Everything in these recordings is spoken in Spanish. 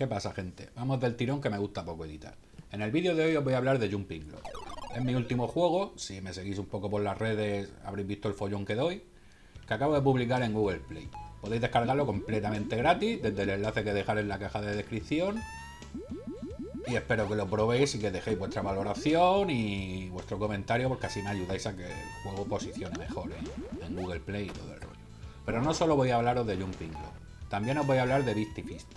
¿Qué pasa gente? Vamos del tirón que me gusta poco editar. En el vídeo de hoy os voy a hablar de Jumping Lord. Es mi último juego, si me seguís un poco por las redes habréis visto el follón que doy, que acabo de publicar en Google Play. Podéis descargarlo completamente gratis desde el enlace que dejaré en la caja de descripción. Y espero que lo probéis y que dejéis vuestra valoración y vuestro comentario porque así me ayudáis a que el juego posicione mejor en Google Play y todo el rollo. Pero no solo voy a hablaros de Jumping Lord, también os voy a hablar de Fisty Fisty.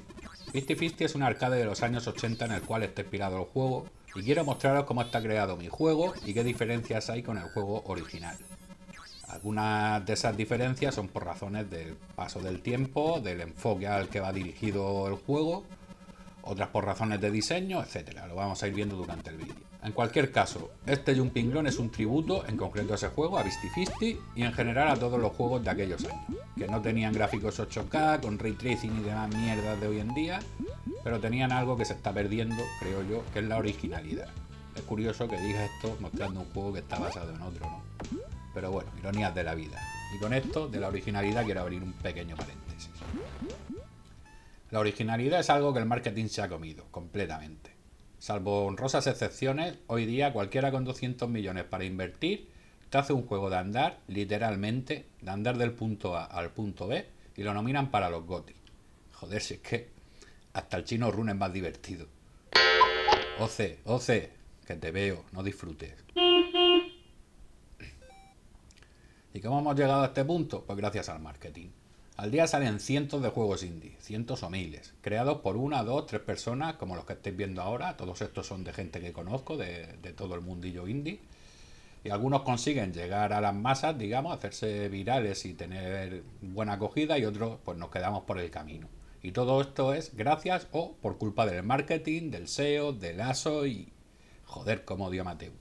Fifty es un arcade de los años 80 en el cual está inspirado el juego, y quiero mostraros cómo está creado mi juego y qué diferencias hay con el juego original. Algunas de esas diferencias son por razones del paso del tiempo, del enfoque al que va dirigido el juego, otras por razones de diseño, etcétera. Lo vamos a ir viendo durante el vídeo. En cualquier caso, este Jumping es un tributo, en concreto a ese juego, a Visti y en general a todos los juegos de aquellos años que no tenían gráficos 8K, con ray tracing y demás mierdas de hoy en día, pero tenían algo que se está perdiendo, creo yo, que es la originalidad. Es curioso que diga esto mostrando un juego que está basado en otro, ¿no? Pero bueno, ironías de la vida. Y con esto, de la originalidad, quiero abrir un pequeño paréntesis. La originalidad es algo que el marketing se ha comido, completamente. Salvo honrosas excepciones, hoy día cualquiera con 200 millones para invertir te hace un juego de andar, literalmente, de andar del punto A al punto B, y lo nominan para los gotis Joder, si es que hasta el chino run es más divertido. Oce, Oce, que te veo, no disfrutes. ¿Y cómo hemos llegado a este punto? Pues gracias al marketing. Al día salen cientos de juegos indie, cientos o miles, creados por una, dos, tres personas, como los que estáis viendo ahora. Todos estos son de gente que conozco, de todo el mundillo indie y algunos consiguen llegar a las masas, digamos, hacerse virales y tener buena acogida y otros pues nos quedamos por el camino. Y todo esto es gracias o por culpa del marketing, del SEO, del ASO y joder, como dio Mateo.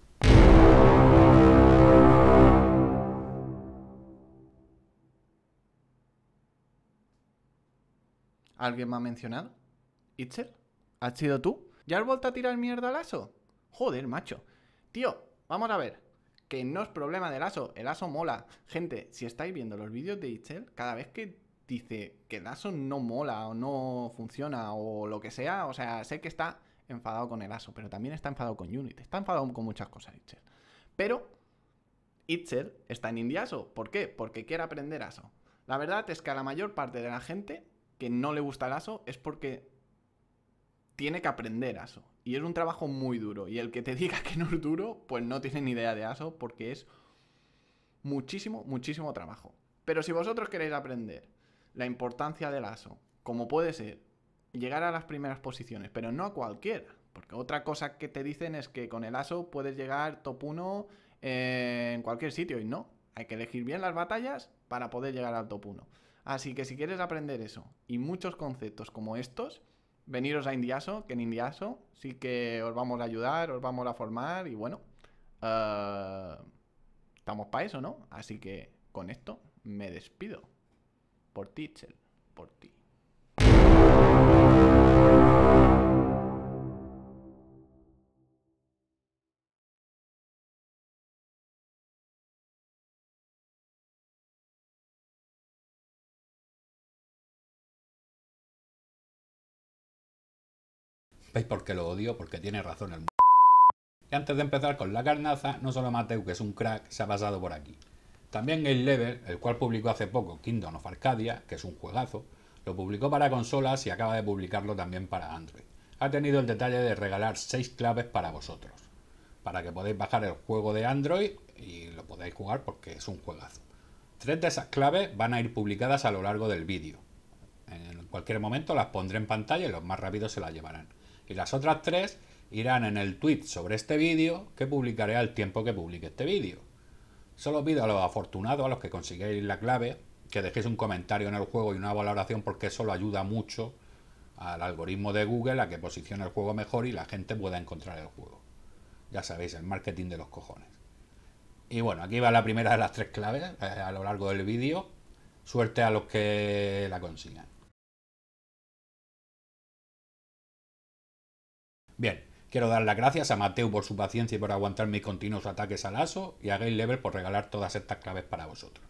¿Alguien me ha mencionado? ¿Itzel? ¿Has sido tú? ¿Ya has vuelto a tirar mierda al ASO? Joder, macho. Tío, vamos a ver que no es problema del ASO, el ASO mola. Gente, si estáis viendo los vídeos de Itzel, cada vez que dice que el ASO no mola o no funciona o lo que sea, o sea, sé que está enfadado con el ASO, pero también está enfadado con Unity, está enfadado con muchas cosas Itzel. Pero Itzel está en ASO. ¿por qué? Porque quiere aprender ASO. La verdad es que a la mayor parte de la gente que no le gusta el ASO es porque tiene que aprender ASO. Y es un trabajo muy duro. Y el que te diga que no es duro, pues no tiene ni idea de ASO porque es muchísimo, muchísimo trabajo. Pero si vosotros queréis aprender la importancia del ASO, como puede ser llegar a las primeras posiciones, pero no a cualquiera. Porque otra cosa que te dicen es que con el ASO puedes llegar top 1 eh, en cualquier sitio y no. Hay que elegir bien las batallas para poder llegar al top 1. Así que si quieres aprender eso y muchos conceptos como estos, veniros a Indiaso, que en Indiaso sí que os vamos a ayudar, os vamos a formar y bueno, eh, estamos para eso, ¿no? Así que con esto me despido. Por ti, Chel, por ti. ¿Veis por qué lo odio? Porque tiene razón el... Y antes de empezar con la carnaza, no solo Mateu, que es un crack, se ha pasado por aquí. También el Level, el cual publicó hace poco Kingdom of Arcadia, que es un juegazo, lo publicó para consolas y acaba de publicarlo también para Android. Ha tenido el detalle de regalar 6 claves para vosotros, para que podáis bajar el juego de Android y lo podáis jugar porque es un juegazo. Tres de esas claves van a ir publicadas a lo largo del vídeo. En cualquier momento las pondré en pantalla y los más rápidos se las llevarán y las otras tres irán en el tweet sobre este vídeo que publicaré al tiempo que publique este vídeo. Solo pido a los afortunados, a los que consigáis la clave, que dejéis un comentario en el juego y una valoración porque eso lo ayuda mucho al algoritmo de Google a que posicione el juego mejor y la gente pueda encontrar el juego. Ya sabéis, el marketing de los cojones. Y bueno, aquí va la primera de las tres claves eh, a lo largo del vídeo. Suerte a los que la consigan. Bien, quiero dar las gracias a Mateo por su paciencia y por aguantar mis continuos ataques al ASO y a Game Level por regalar todas estas claves para vosotros.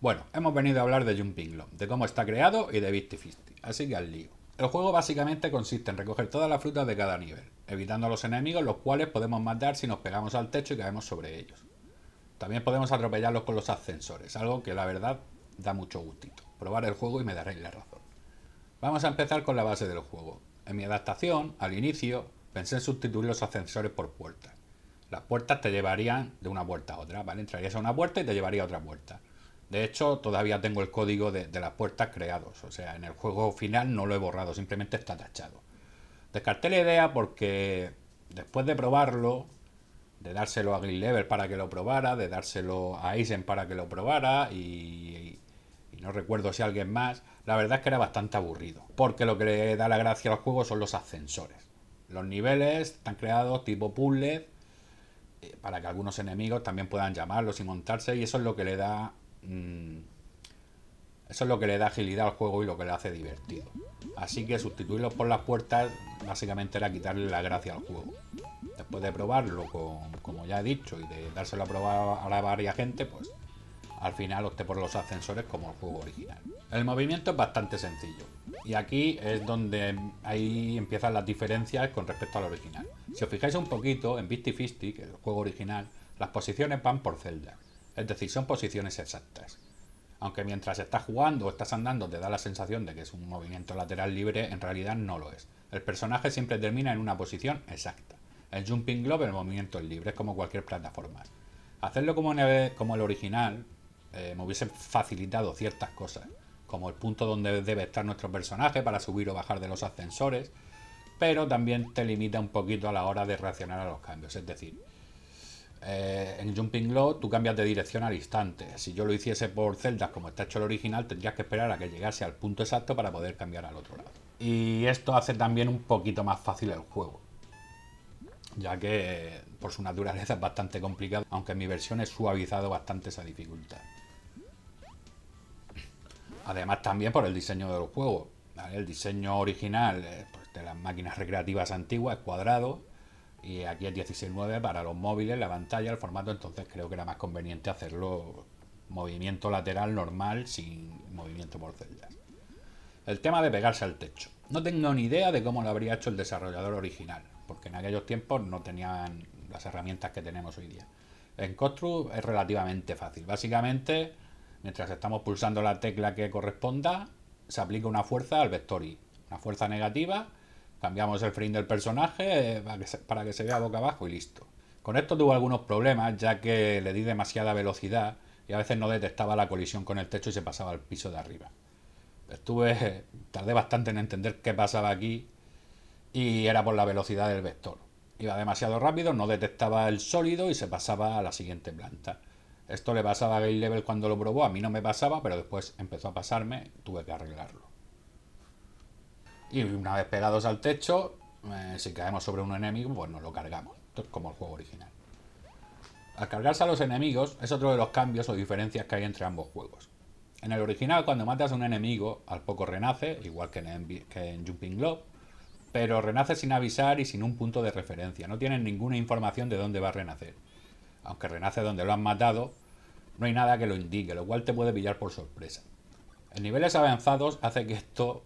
Bueno, hemos venido a hablar de Jumping Lo, de cómo está creado y de Beastie así que al lío. El juego básicamente consiste en recoger todas las frutas de cada nivel, evitando a los enemigos los cuales podemos matar si nos pegamos al techo y caemos sobre ellos. También podemos atropellarlos con los ascensores, algo que la verdad da mucho gustito. Probar el juego y me daréis la razón. Vamos a empezar con la base del juego. En mi adaptación, al inicio, pensé en sustituir los ascensores por puertas. Las puertas te llevarían de una puerta a otra, ¿vale? Entrarías a una puerta y te llevaría a otra puerta. De hecho, todavía tengo el código de, las puertas creados, o sea, en el juego final no lo he borrado, simplemente está tachado. Descarté la idea porque después de probarlo, de dárselo a Green Level para que lo probara, de dárselo a Eisen para que lo probara y no recuerdo si alguien más, la verdad es que era bastante aburrido, porque lo que le da la gracia al juego son los ascensores. Los niveles están creados tipo puzzles eh, para que algunos enemigos también puedan llamarlos y montarse y eso es lo que le da mm, eso es lo que le da agilidad al juego y lo que le hace divertido. Así que sustituirlos por las puertas básicamente era quitarle la gracia al juego. Después de probarlo, como ya he dicho, y de dárselo a probar a la varia gente, pues al final opté por los ascensores como el juego original. El movimiento es bastante sencillo. Y aquí es donde ahí empiezan las diferencias con respecto al original. Si os fijáis un poquito, en Fisty Fisty, que el juego original, las posiciones van por celda. Es decir, son posiciones exactas. Aunque mientras estás jugando o estás andando te da la sensación de que es un movimiento lateral libre, en realidad no lo es. El personaje siempre termina en una posición exacta. El jumping globe, el movimiento es libre, es como cualquier plataforma. Hacerlo como el original, eh, me hubiese facilitado ciertas cosas, como el punto donde debe estar nuestro personaje para subir o bajar de los ascensores, pero también te limita un poquito a la hora de reaccionar a los cambios. Es decir, eh, en Jumping Low tú cambias de dirección al instante. Si yo lo hiciese por celdas como está hecho el original, tendrías que esperar a que llegase al punto exacto para poder cambiar al otro lado. Y esto hace también un poquito más fácil el juego, ya que por su naturaleza es bastante complicado, aunque en mi versión he suavizado bastante esa dificultad. Además también por el diseño de los juegos. El diseño original eh, pues, de las máquinas recreativas antiguas es cuadrado y aquí es 16.9 para los móviles, la pantalla, el formato, entonces creo que era más conveniente hacerlo movimiento lateral normal sin movimiento por celdas. El tema de pegarse al techo. No tengo ni idea de cómo lo habría hecho el desarrollador original, porque en aquellos tiempos no tenían las herramientas que tenemos hoy día. En Construct es relativamente fácil. Básicamente Mientras estamos pulsando la tecla que corresponda, se aplica una fuerza al vector Y Una fuerza negativa, cambiamos el frame del personaje eh, para que, se, vea boca abajo y listo. Con esto tuve algunos problemas ya que le di demasiada velocidad y a veces no detectaba la colisión con el techo y se pasaba al piso de arriba. Estuve, tardé bastante en entender qué pasaba aquí y era por la velocidad del vector. Iba demasiado rápido, no detectaba el sólido y se pasaba a la siguiente planta. Esto le pasaba a Gale Level cuando lo probó, a mí no me pasaba, pero después empezó a pasarme, tuve que arreglarlo. Y una vez pegados al techo, eh, si caemos sobre un enemigo, pues nos lo cargamos. Esto es como el juego original. Al cargarse a los enemigos es otro de los cambios o diferencias que hay entre ambos juegos. En el original, cuando matas a un enemigo, al poco renace, igual que en, que en Jumping Globe, pero renace sin avisar y sin un punto de referencia. No tienen ninguna información de dónde va a renacer aunque renace donde lo han matado, no hay nada que lo indique, lo cual te puede pillar por sorpresa. En niveles avanzados hace que esto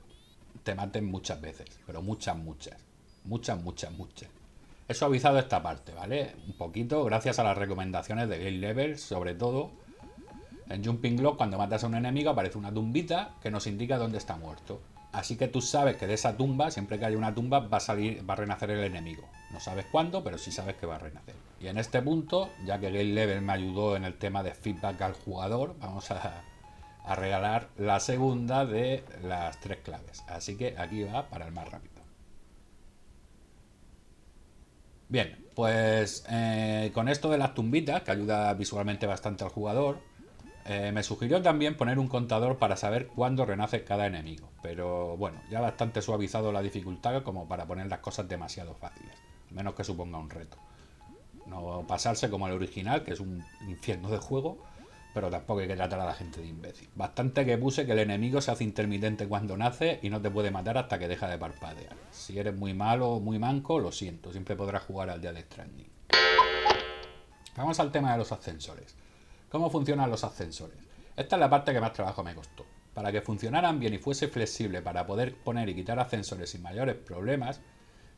te maten muchas veces, pero muchas, muchas, muchas, muchas, muchas. He suavizado esta parte, ¿vale? Un poquito, gracias a las recomendaciones de Game Level, sobre todo. En Jumping Lock cuando matas a un enemigo, aparece una tumbita que nos indica dónde está muerto. Así que tú sabes que de esa tumba, siempre que haya una tumba, va a salir, va a renacer el enemigo. No sabes cuándo, pero sí sabes que va a renacer. Y en este punto, ya que Game Level me ayudó en el tema de feedback al jugador, vamos a, regalar la segunda de las tres claves. Así que aquí va para el más rápido. Bien, pues eh, con esto de las tumbitas, que ayuda visualmente bastante al jugador, eh, me sugirió también poner un contador para saber cuándo renace cada enemigo, pero bueno, ya bastante suavizado la dificultad como para poner las cosas demasiado fáciles, menos que suponga un reto. No pasarse como el original, que es un infierno de juego, pero tampoco hay que tratar a la gente de imbécil. Bastante que puse que el enemigo se hace intermitente cuando nace y no te puede matar hasta que deja de parpadear. Si eres muy malo o muy manco, lo siento, siempre podrás jugar al día de Stranding. Vamos al tema de los ascensores. ¿Cómo funcionan los ascensores? Esta es la parte que más trabajo me costó. Para que funcionaran bien y fuese flexible para poder poner y quitar ascensores sin mayores problemas,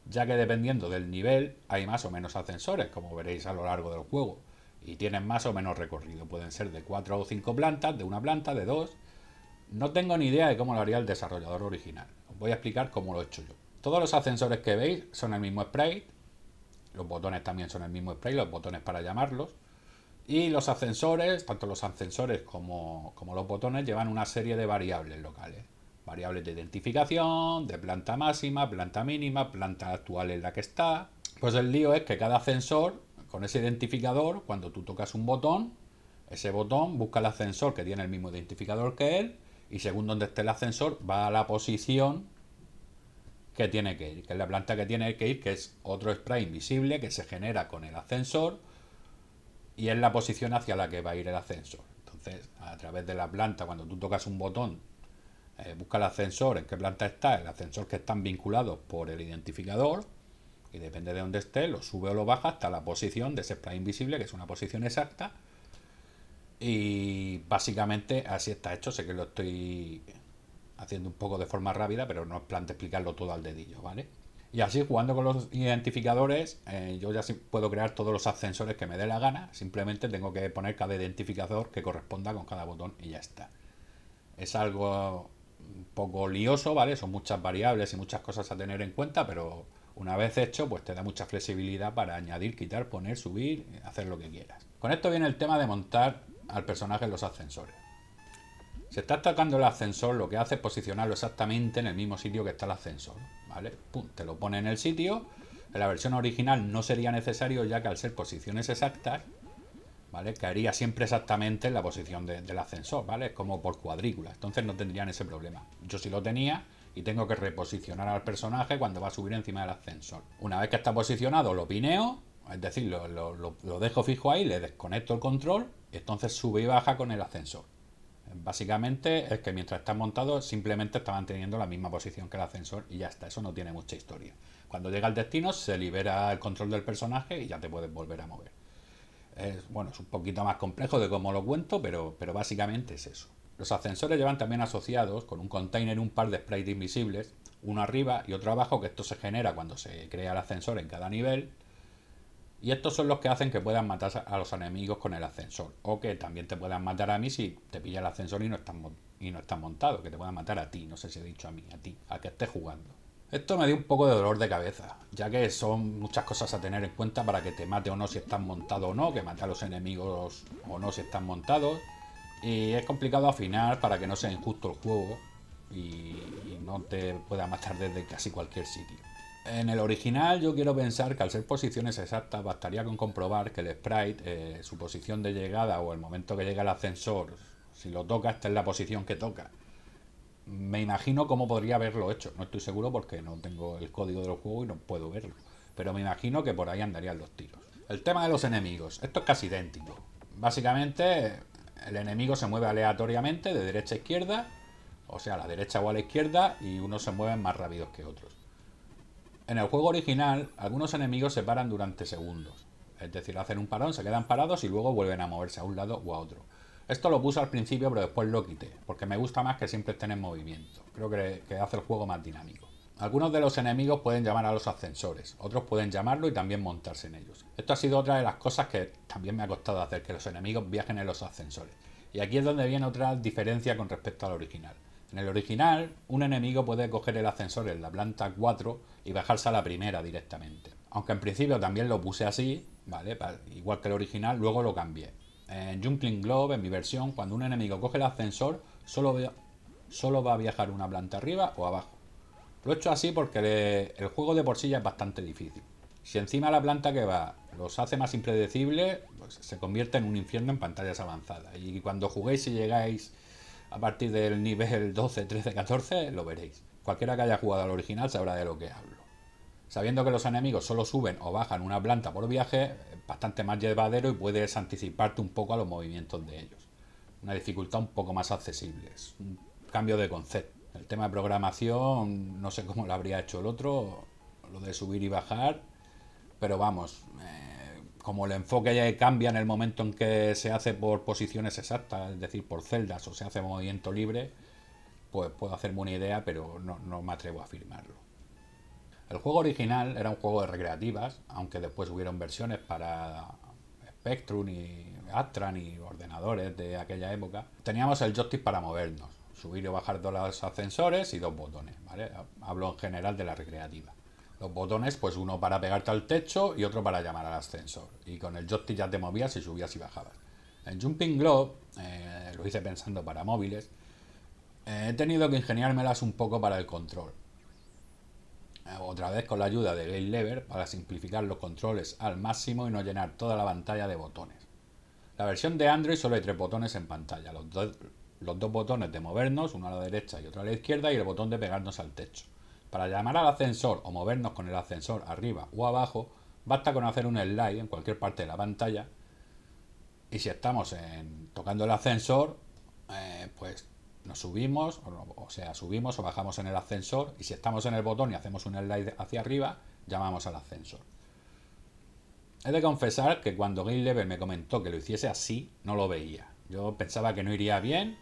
ya que dependiendo del nivel hay más o menos ascensores, como veréis a lo largo del juego, y tienen más o menos recorrido. Pueden ser de 4 o 5 plantas, de una planta, de dos. No tengo ni idea de cómo lo haría el desarrollador original. Os voy a explicar cómo lo he hecho yo. Todos los ascensores que veis son el mismo spray. los botones también son el mismo spray, los botones para llamarlos. Y los ascensores, tanto los ascensores como, los botones, llevan una serie de variables locales. Variables de identificación, de planta máxima, planta mínima, planta actual en la que está. Pues el lío es que cada ascensor, con ese identificador, cuando tú tocas un botón, ese botón busca el ascensor que tiene el mismo identificador que él y según donde esté el ascensor va a la posición que tiene que ir, que es la planta que tiene que ir, que es otro spray invisible que se genera con el ascensor y es la posición hacia la que va a ir el ascensor. Entonces, a través de la planta, cuando tú tocas un botón, eh, busca el ascensor, en qué planta está, el ascensor que están vinculados por el identificador, y depende de dónde esté, lo sube o lo baja hasta la posición de ese invisible, que es una posición exacta. Y básicamente así está hecho. Sé que lo estoy haciendo un poco de forma rápida, pero no es plan explicarlo todo al dedillo, ¿vale? Y así jugando con los identificadores, eh, yo ya puedo crear todos los ascensores que me dé la gana. Simplemente tengo que poner cada identificador que corresponda con cada botón y ya está. Es algo un poco lioso, ¿vale? Son muchas variables y muchas cosas a tener en cuenta, pero una vez hecho, pues te da mucha flexibilidad para añadir, quitar, poner, subir, hacer lo que quieras. Con esto viene el tema de montar al personaje en los ascensores. Si está atacando el ascensor, lo que hace es posicionarlo exactamente en el mismo sitio que está el ascensor te lo pone en el sitio. En la versión original no sería necesario ya que al ser posiciones exactas, ¿vale? Caería siempre exactamente en la posición del ascensor, ¿vale? como por cuadrícula, entonces no tendrían ese problema. Yo sí lo tenía y tengo que reposicionar al personaje cuando va a subir encima del ascensor. Una vez que está posicionado lo pineo, es decir, lo, lo dejo fijo ahí, le desconecto el control, y entonces sube y baja con el ascensor. Básicamente es que mientras están montados simplemente está manteniendo la misma posición que el ascensor y ya está, eso no tiene mucha historia. Cuando llega al destino se libera el control del personaje y ya te puedes volver a mover. Es, bueno, es un poquito más complejo de cómo lo cuento, pero, pero básicamente es eso. Los ascensores llevan también asociados con un container un par de sprites invisibles, uno arriba y otro abajo, que esto se genera cuando se crea el ascensor en cada nivel y estos son los que hacen que puedan matar a los enemigos con el ascensor. O que también te puedan matar a mí si te pilla el ascensor y no estás, y no montado. Que te puedan matar a ti. No sé si he dicho a mí, a ti, a que estés jugando. Esto me dio un poco de dolor de cabeza, ya que son muchas cosas a tener en cuenta para que te mate o no si estás montado o no, que mate a los enemigos o no si están montados. Y es complicado afinar para que no sea injusto el juego y, y no te pueda matar desde casi cualquier sitio. En el original yo quiero pensar que al ser posiciones exactas bastaría con comprobar que el sprite, eh, su posición de llegada o el momento que llega el ascensor, si lo toca, esta es la posición que toca. Me imagino cómo podría haberlo hecho. No estoy seguro porque no tengo el código del juego y no puedo verlo. Pero me imagino que por ahí andarían los tiros. El tema de los enemigos. Esto es casi idéntico. Básicamente el enemigo se mueve aleatoriamente de derecha a izquierda. O sea, a la derecha o a la izquierda y unos se mueven más rápidos que otros en el juego original, algunos enemigos se paran durante segundos. Es decir, hacen un parón, se quedan parados y luego vuelven a moverse a un lado o a otro. Esto lo puse al principio, pero después lo quité, porque me gusta más que siempre estén en movimiento. Creo que, que hace el juego más dinámico. Algunos de los enemigos pueden llamar a los ascensores, otros pueden llamarlo y también montarse en ellos. Esto ha sido otra de las cosas que también me ha costado hacer, que los enemigos viajen en los ascensores. Y aquí es donde viene otra diferencia con respecto al original. En el original, un enemigo puede coger el ascensor en la planta 4 y bajarse a la primera directamente. Aunque en principio también lo puse así, ¿vale? Igual que el original, luego lo cambié. En Junkling Globe, en mi versión, cuando un enemigo coge el ascensor, solo, va a viajar una planta arriba o abajo. Lo he hecho así porque el juego de por sí ya es bastante difícil. Si encima la planta que va los hace más impredecibles, pues se convierte en un infierno en pantallas avanzadas. Y cuando juguéis y llegáis a partir del nivel 12, 13, 14, lo veréis. Cualquiera que haya jugado al original sabrá de lo que hablo. Sabiendo que los enemigos solo suben o bajan una planta por viaje, es bastante más llevadero y puedes anticiparte un poco a los movimientos de ellos. Una dificultad un poco más accesible, es un cambio de concepto. El tema de programación, no sé cómo lo habría hecho el otro, lo de subir y bajar, pero vamos, eh, como el enfoque ya cambia en el momento en que se hace por posiciones exactas, es decir, por celdas o se hace movimiento libre, pues puedo hacerme una idea, pero no, me atrevo a afirmarlo. El juego original era un juego de recreativas, aunque después hubieron versiones para Spectrum y Astran y ordenadores de aquella época. Teníamos el joystick para movernos, subir y bajar dos ascensores y dos botones, Hablo en general de la recreativa. Los botones, pues uno para pegarte al techo y otro para llamar al ascensor. Y con el joystick ya te movías y subías y bajabas. En Jumping Globe, eh, lo hice pensando para móviles, eh, he tenido que ingeniármelas un poco para el control. Eh, otra vez con la ayuda de Game Lever para simplificar los controles al máximo y no llenar toda la pantalla de botones. La versión de Android solo hay tres botones en pantalla, los dos botones de movernos, uno a la derecha y otro a la izquierda, y el botón de pegarnos al techo. Para llamar al ascensor o movernos con el ascensor arriba o abajo, basta con hacer un slide en cualquier parte de la pantalla y si estamos tocando el ascensor, eh, pues nos subimos, o, o, sea, subimos o bajamos en el ascensor y si estamos en el botón y hacemos un slide hacia arriba, llamamos al ascensor. He de confesar que cuando Game Level me comentó que lo hiciese así, no lo veía. Yo pensaba que no iría bien,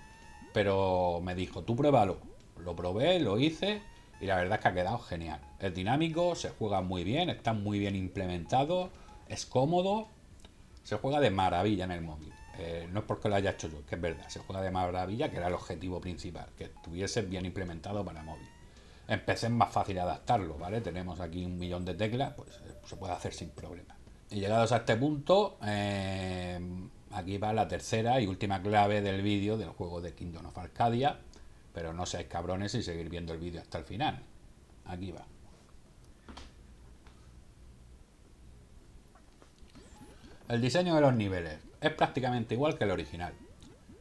pero me dijo, tú pruébalo. Lo probé, lo hice y la verdad es que ha quedado genial. Es dinámico, se juega muy bien, está muy bien implementado, es cómodo, se juega de maravilla en el móvil. Eh, no es porque lo haya hecho yo, que es verdad, se juega de maravilla, que era el objetivo principal, que estuviese bien implementado para móvil. Empecé más fácil adaptarlo, ¿vale? Tenemos aquí un millón de teclas, pues eh, se puede hacer sin problema. Y llegados a este punto, eh, aquí va la tercera y última clave del vídeo del juego de Kingdom of Arcadia, pero no seáis cabrones y seguir viendo el vídeo hasta el final. Aquí va. El diseño de los niveles es prácticamente igual que el original,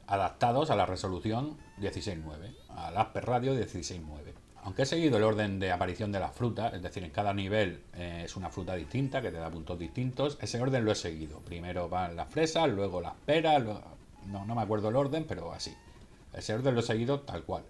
adaptados a la resolución 16.9, al Asper Radio 16.9. Aunque he seguido el orden de aparición de las frutas, es decir, en cada nivel eh, es una fruta distinta que te da puntos distintos, ese orden lo he seguido. Primero van las fresas, luego las peras, no, no me acuerdo el orden, pero así. El Señor de he seguido tal cual.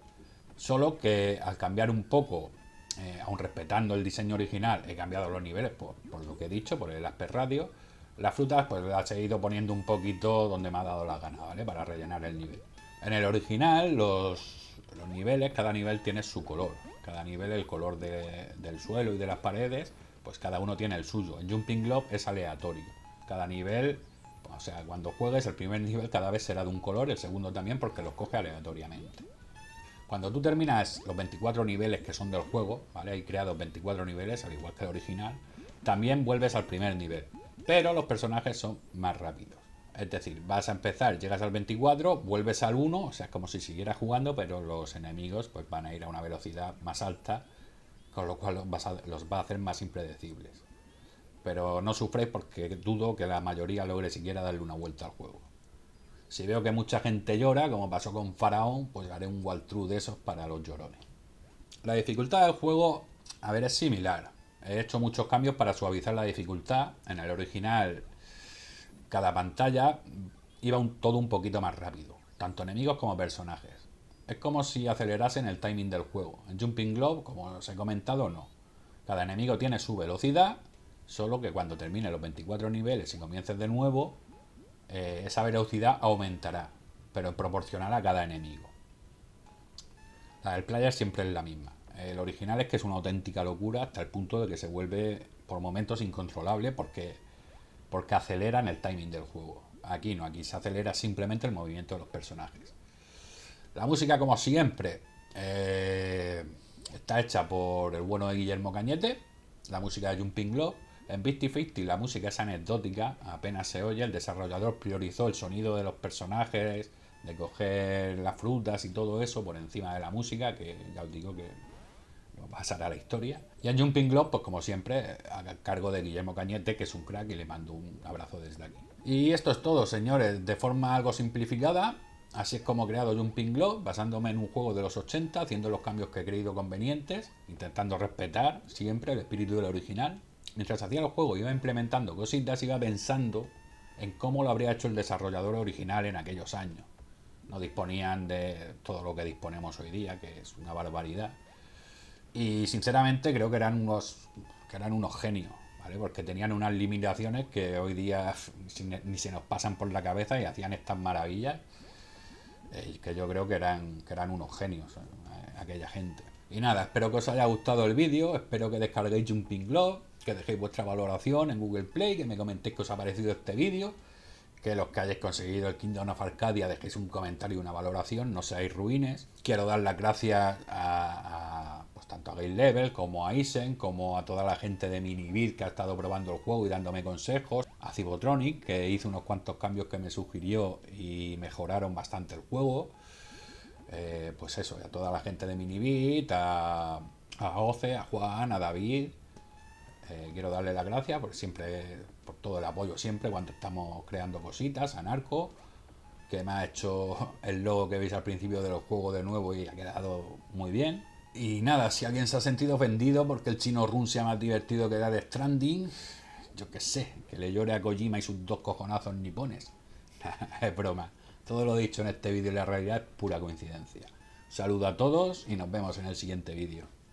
Solo que al cambiar un poco, aún eh, aun respetando el diseño original, he cambiado los niveles por, lo que he dicho, por el Asper Radio. Las frutas pues las he ido poniendo un poquito donde me ha dado la gana, ¿vale? Para rellenar el nivel. En el original los, niveles, cada nivel tiene su color. Cada nivel el color del suelo y de las paredes, pues cada uno tiene el suyo. En Jumping Globe es aleatorio. Cada nivel o sea, cuando juegues el primer nivel cada vez será de un color, el segundo también porque los coge aleatoriamente. Cuando tú terminas los 24 niveles que son del juego, ¿vale? Hay creados 24 niveles, al igual que el original, también vuelves al primer nivel. Pero los personajes son más rápidos. Es decir, vas a empezar, llegas al 24, vuelves al 1, o sea, es como si siguieras jugando, pero los enemigos pues, van a ir a una velocidad más alta, con lo cual los, vas los va a hacer más impredecibles pero no sufréis porque dudo que la mayoría logre siquiera darle una vuelta al juego. Si veo que mucha gente llora, como pasó con Faraón, pues haré un walkthrough de esos para los llorones. La dificultad del juego, a ver, es similar. He hecho muchos cambios para suavizar la dificultad. En el original, cada pantalla iba todo un poquito más rápido, tanto enemigos como personajes. Es como si acelerasen el timing del juego. En Jumping Globe, como os he comentado, no. Cada enemigo tiene su velocidad Solo que cuando termine los 24 niveles y comiences de nuevo, eh, esa velocidad aumentará, pero proporcional a cada enemigo. La del player siempre es la misma. El original es que es una auténtica locura hasta el punto de que se vuelve por momentos incontrolable porque, porque aceleran el timing del juego. Aquí no, aquí se acelera simplemente el movimiento de los personajes. La música, como siempre, eh, está hecha por el bueno de Guillermo Cañete. La música de Jumping Love en 5050, 50 la música es anecdótica, apenas se oye, el desarrollador priorizó el sonido de los personajes, de coger las frutas y todo eso por encima de la música, que ya os digo que no pasará la historia. Y en Jumping Globe, pues como siempre, a cargo de Guillermo Cañete, que es un crack y le mando un abrazo desde aquí. Y esto es todo, señores, de forma algo simplificada. Así es como he creado Jumping Globe, basándome en un juego de los 80, haciendo los cambios que he creído convenientes, intentando respetar siempre el espíritu del original, mientras hacía el juego iba implementando cositas, iba pensando en cómo lo habría hecho el desarrollador original en aquellos años. No disponían de todo lo que disponemos hoy día, que es una barbaridad. Y sinceramente creo que eran unos, que eran unos genios, ¿vale? Porque tenían unas limitaciones que hoy día ni se nos pasan por la cabeza y hacían estas maravillas. Eh, y que yo creo que eran, eran unos genios, eh, aquella gente. Y nada, espero que os haya gustado el vídeo, espero que descarguéis Jumping Glove que dejéis vuestra valoración en Google Play, que me comentéis que os ha parecido este vídeo, que los que hayáis conseguido el Kingdom of Arcadia dejéis un comentario y una valoración, no seáis ruines. Quiero dar las gracias a, pues, tanto a Game Level como a Isen, como a toda la gente de Minibit que ha estado probando el juego y dándome consejos, a Cibotronic, que hizo unos cuantos cambios que me sugirió y mejoraron bastante el juego. Eh, pues eso, a toda la gente de Minibit, a, a Oce, a Juan, a David, eh, quiero darle las gracias por siempre, por todo el apoyo siempre cuando estamos creando cositas, a Narco, que me ha hecho el logo que veis al principio de los juegos de nuevo y ha quedado muy bien. Y nada, si alguien se ha sentido ofendido porque el chino Run sea más divertido que de Stranding, yo qué sé, que le llore a Kojima y sus dos cojonazos nipones. es broma. Todo lo dicho en este vídeo y la realidad es pura coincidencia. Saludo a todos y nos vemos en el siguiente vídeo.